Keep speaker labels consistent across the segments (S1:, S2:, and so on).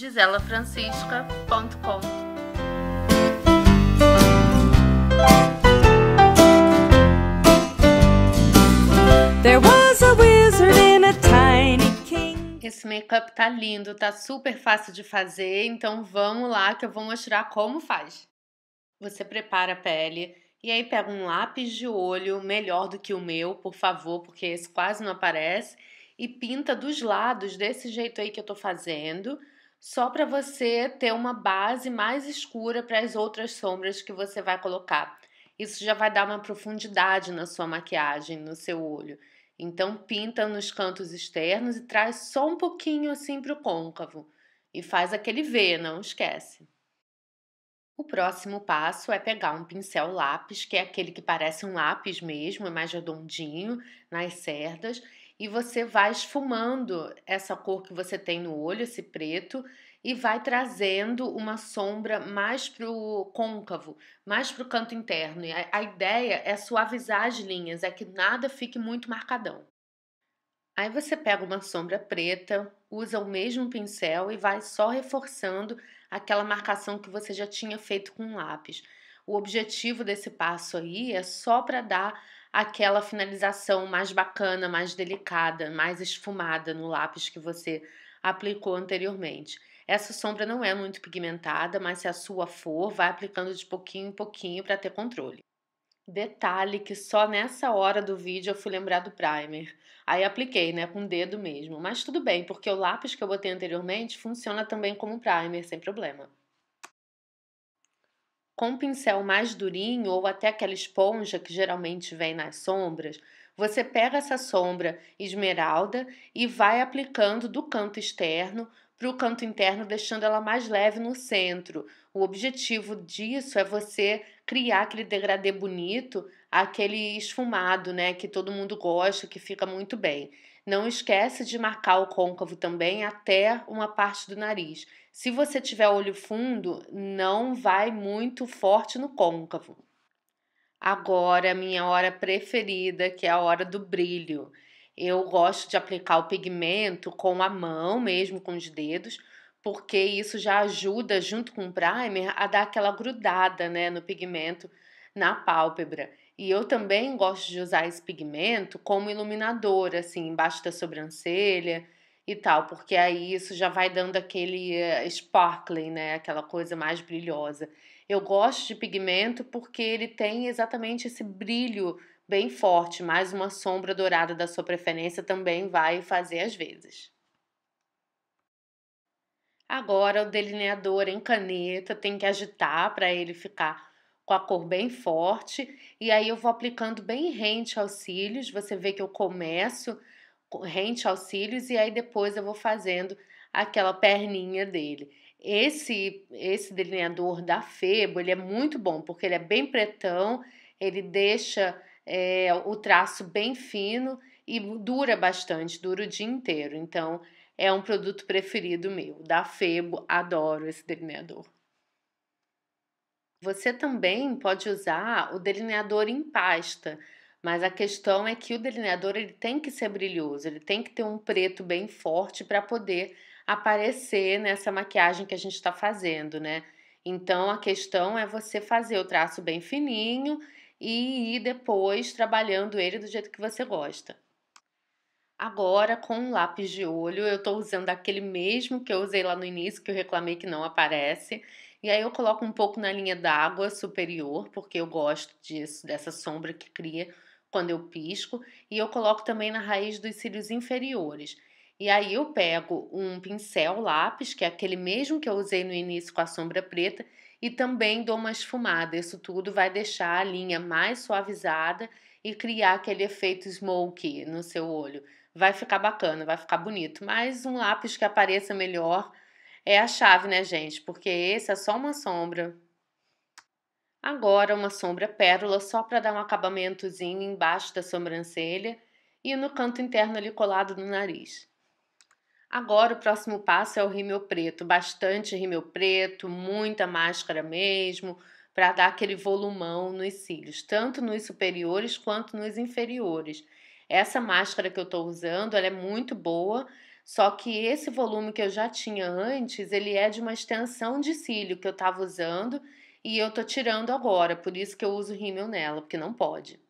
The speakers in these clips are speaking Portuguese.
S1: giselafrancisca.com. There was a wizard in a tiny esse make-up tá lindo, tá super fácil de fazer, então vamos lá que eu vou mostrar como faz. Você prepara a pele e aí pega um lápis de olho, melhor do que o meu, por favor, porque esse quase não aparece, e pinta dos lados desse jeito aí que eu tô fazendo só para você ter uma base mais escura para as outras sombras que você vai colocar. Isso já vai dar uma profundidade na sua maquiagem, no seu olho. Então pinta nos cantos externos e traz só um pouquinho assim para o côncavo e faz aquele V, não esquece. O próximo passo é pegar um pincel lápis, que é aquele que parece um lápis mesmo, é mais redondinho nas cerdas, e você vai esfumando essa cor que você tem no olho, esse preto, e vai trazendo uma sombra mais para o côncavo, mais para o canto interno. E a, a ideia é suavizar as linhas, é que nada fique muito marcadão. Aí você pega uma sombra preta, usa o mesmo pincel e vai só reforçando aquela marcação que você já tinha feito com o lápis. O objetivo desse passo aí é só para dar aquela finalização mais bacana, mais delicada, mais esfumada no lápis que você aplicou anteriormente. Essa sombra não é muito pigmentada, mas se a sua for, vai aplicando de pouquinho em pouquinho para ter controle. Detalhe que só nessa hora do vídeo eu fui lembrar do primer. Aí apliquei, né, com o dedo mesmo. Mas tudo bem, porque o lápis que eu botei anteriormente funciona também como primer, sem problema. Com um pincel mais durinho ou até aquela esponja que geralmente vem nas sombras, você pega essa sombra esmeralda e vai aplicando do canto externo para o canto interno, deixando ela mais leve no centro. O objetivo disso é você criar aquele degradê bonito aquele esfumado, né, que todo mundo gosta, que fica muito bem. Não esquece de marcar o côncavo também até uma parte do nariz. Se você tiver olho fundo, não vai muito forte no côncavo. Agora, minha hora preferida, que é a hora do brilho. Eu gosto de aplicar o pigmento com a mão, mesmo com os dedos, porque isso já ajuda, junto com o primer, a dar aquela grudada né, no pigmento na pálpebra. E eu também gosto de usar esse pigmento como iluminador, assim, embaixo da sobrancelha e tal, porque aí isso já vai dando aquele eh, sparkling, né? Aquela coisa mais brilhosa. Eu gosto de pigmento porque ele tem exatamente esse brilho bem forte, mais uma sombra dourada da sua preferência também vai fazer às vezes. Agora o delineador em caneta tem que agitar para ele ficar com a cor bem forte, e aí eu vou aplicando bem rente aos cílios. Você vê que eu começo rente aos cílios e aí depois eu vou fazendo aquela perninha dele. Esse esse delineador da Febo, ele é muito bom, porque ele é bem pretão, ele deixa é, o traço bem fino e dura bastante, dura o dia inteiro. Então, é um produto preferido meu. Da Febo, adoro esse delineador. Você também pode usar o delineador em pasta, mas a questão é que o delineador ele tem que ser brilhoso, ele tem que ter um preto bem forte para poder aparecer nessa maquiagem que a gente está fazendo, né? Então a questão é você fazer o traço bem fininho e ir depois trabalhando ele do jeito que você gosta. Agora, com um lápis de olho, eu estou usando aquele mesmo que eu usei lá no início, que eu reclamei que não aparece. E aí eu coloco um pouco na linha d'água superior, porque eu gosto disso, dessa sombra que cria quando eu pisco. E eu coloco também na raiz dos cílios inferiores. E aí eu pego um pincel lápis, que é aquele mesmo que eu usei no início com a sombra preta, e também dou uma esfumada. Isso tudo vai deixar a linha mais suavizada e criar aquele efeito smoke no seu olho. Vai ficar bacana, vai ficar bonito. Mas um lápis que apareça melhor é a chave, né, gente? Porque esse é só uma sombra. Agora, uma sombra pérola só para dar um acabamentozinho embaixo da sobrancelha e no canto interno ali colado no nariz. Agora, o próximo passo é o rímel preto. Bastante rímel preto, muita máscara mesmo, para dar aquele volumão nos cílios, tanto nos superiores quanto nos inferiores. Essa máscara que eu estou usando, ela é muito boa, só que esse volume que eu já tinha antes, ele é de uma extensão de cílio que eu estava usando e eu tô tirando agora, por isso que eu uso rímel nela, porque não pode.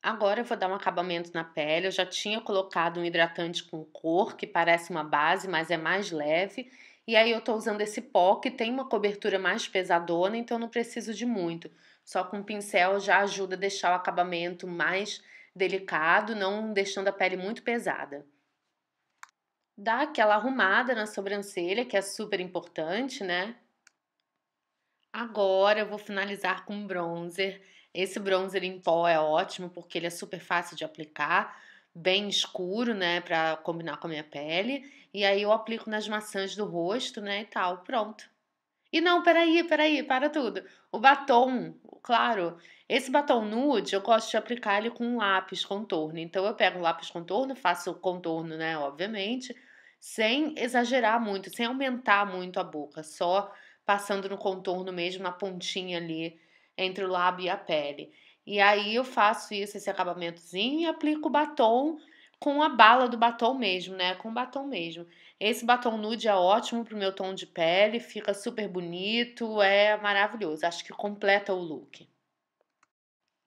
S1: Agora eu vou dar um acabamento na pele. Eu já tinha colocado um hidratante com cor, que parece uma base, mas é mais leve. E aí eu tô usando esse pó que tem uma cobertura mais pesadona, então não preciso de muito. Só com um pincel já ajuda a deixar o acabamento mais delicado, não deixando a pele muito pesada dá aquela arrumada na sobrancelha, que é super importante, né? Agora eu vou finalizar com um bronzer. Esse bronzer em pó é ótimo porque ele é super fácil de aplicar, bem escuro, né, para combinar com a minha pele. E aí eu aplico nas maçãs do rosto, né, e tal. Pronto. E não, peraí, peraí, para tudo. O batom, claro, esse batom nude eu gosto de aplicar ele com um lápis contorno. Então eu pego um lápis contorno, faço o contorno, né, obviamente sem exagerar muito, sem aumentar muito a boca, só passando no contorno mesmo, na pontinha ali entre o lábio e a pele. E aí eu faço isso, esse acabamentozinho, e aplico o batom com a bala do batom mesmo, né? Com o batom mesmo. Esse batom nude é ótimo pro meu tom de pele, fica super bonito, é maravilhoso. Acho que completa o look.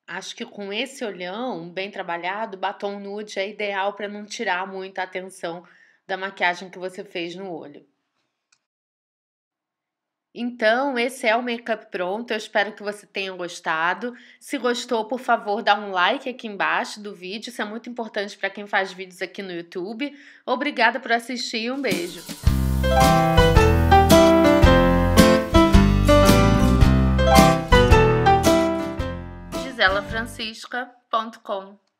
S1: Acho que com esse olhão bem trabalhado, batom nude é ideal para não tirar muita atenção da maquiagem que você fez no olho. Então, esse é o Makeup Pronto. Eu espero que você tenha gostado. Se gostou, por favor, dá um like aqui embaixo do vídeo. Isso é muito importante para quem faz vídeos aqui no YouTube. Obrigada por assistir e um beijo. giselafrancisca.com